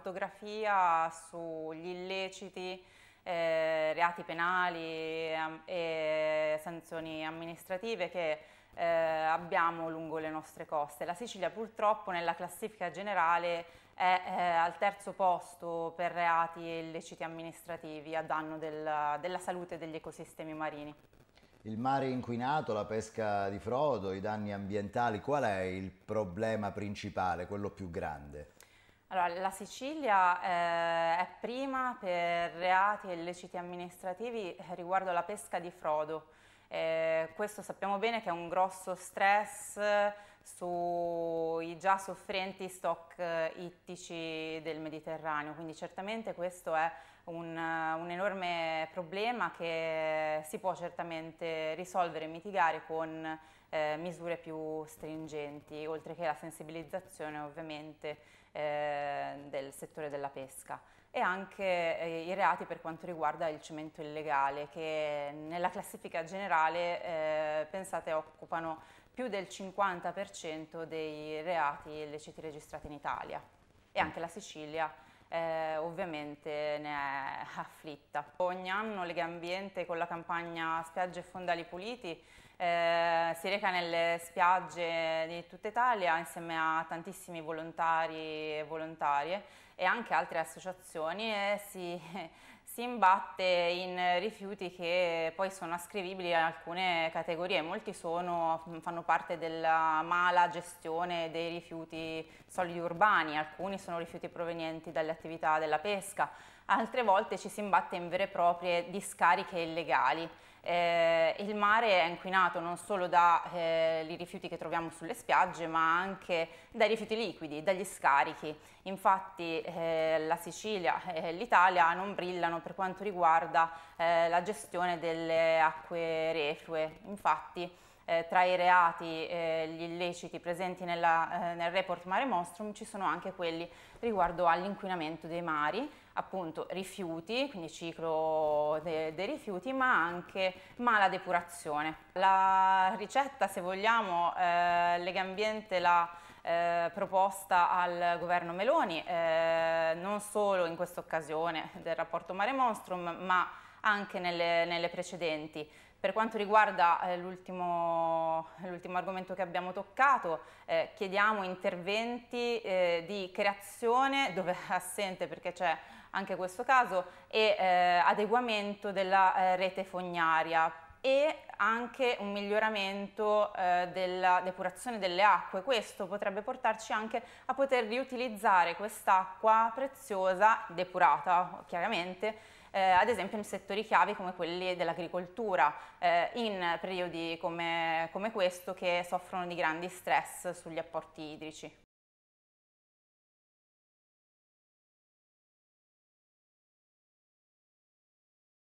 fotografia sugli illeciti, eh, reati penali ehm, e, sanzioni amministrative che eh, abbiamo lungo le nostre coste. La Sicilia purtroppo nella classifica generale è eh, al terzo posto per reati e illeciti amministrativi a danno del, della salute degli ecosistemi marini. Il mare inquinato, la pesca di frodo, i danni ambientali, qual è il problema principale, quello più grande? Allora, la Sicilia eh, è prima per reati e illeciti amministrativi eh, riguardo alla pesca di frodo. Eh, questo sappiamo bene che è un grosso stress sui già soffrenti stock eh, ittici del Mediterraneo, quindi certamente questo è un, eh, un, enorme problema che si può certamente risolvere e mitigare con eh, misure più stringenti, oltre che la sensibilizzazione ovviamente eh, del settore della pesca e anche eh, i reati per quanto riguarda il cemento illegale che nella classifica generale eh, pensate occupano più del 50% dei reati illeciti registrati in Italia e anche la Sicilia eh, ovviamente ne è afflitta. Ogni anno Lega Ambiente con la campagna Spiagge e Fondali Puliti eh, si reca nelle spiagge di tutta Italia insieme a tantissimi volontari e volontarie e anche altre associazioni e si, si imbatte in rifiuti che poi sono ascrivibili a alcune categorie, molti sono, fanno parte della mala gestione dei rifiuti solidi urbani, alcuni sono rifiuti provenienti dalle attività della pesca, altre volte ci si imbatte in vere e proprie discariche illegali. Eh, il mare è inquinato non solo dai eh, rifiuti che troviamo sulle spiagge, ma anche dai rifiuti liquidi, dagli scarichi. Infatti eh, la Sicilia e l'Italia non brillano per quanto riguarda eh, la gestione delle acque reflue. Infatti eh, tra i reati, eh, gli illeciti presenti nella, eh, nel report Mare Nostrum ci sono anche quelli riguardo all'inquinamento dei mari, appunto rifiuti, quindi ciclo dei de rifiuti, ma anche mala depurazione. La ricetta, se vogliamo, eh, Legambiente l'ha eh, proposta al governo Meloni, eh, non solo in questa occasione del rapporto Mare Monstrum, ma anche nelle, nelle precedenti. Per quanto riguarda eh, l'ultimo, argomento che abbiamo toccato, eh, chiediamo interventi eh, di creazione, dove è assente perché c'è anche questo caso, e eh, adeguamento della eh, rete fognaria e anche un miglioramento eh, della depurazione delle acque. Questo potrebbe portarci anche a poter riutilizzare quest'acqua preziosa, depurata chiaramente, eh, ad esempio in settori chiavi come quelli dell'agricoltura, eh, in periodi come, come questo che soffrono di grandi stress sugli apporti idrici.